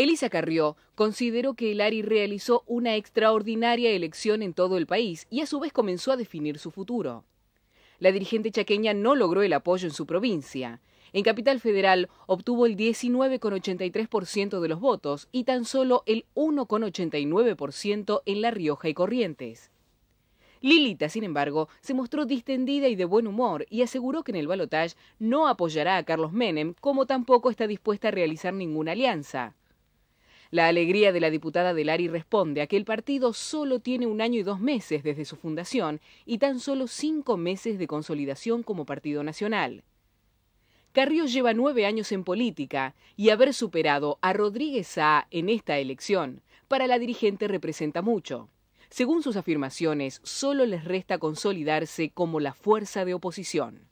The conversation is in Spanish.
Elisa Carrió consideró que el ARI realizó una extraordinaria elección en todo el país y a su vez comenzó a definir su futuro. La dirigente chaqueña no logró el apoyo en su provincia. En Capital Federal obtuvo el 19,83% de los votos y tan solo el 1,89% en La Rioja y Corrientes. Lilita, sin embargo, se mostró distendida y de buen humor y aseguró que en el balotaje no apoyará a Carlos Menem, como tampoco está dispuesta a realizar ninguna alianza. La alegría de la diputada Delari responde a que el partido solo tiene un año y dos meses desde su fundación y tan solo cinco meses de consolidación como partido nacional. Carrillo lleva nueve años en política y haber superado a Rodríguez A en esta elección para la dirigente representa mucho. Según sus afirmaciones, solo les resta consolidarse como la fuerza de oposición.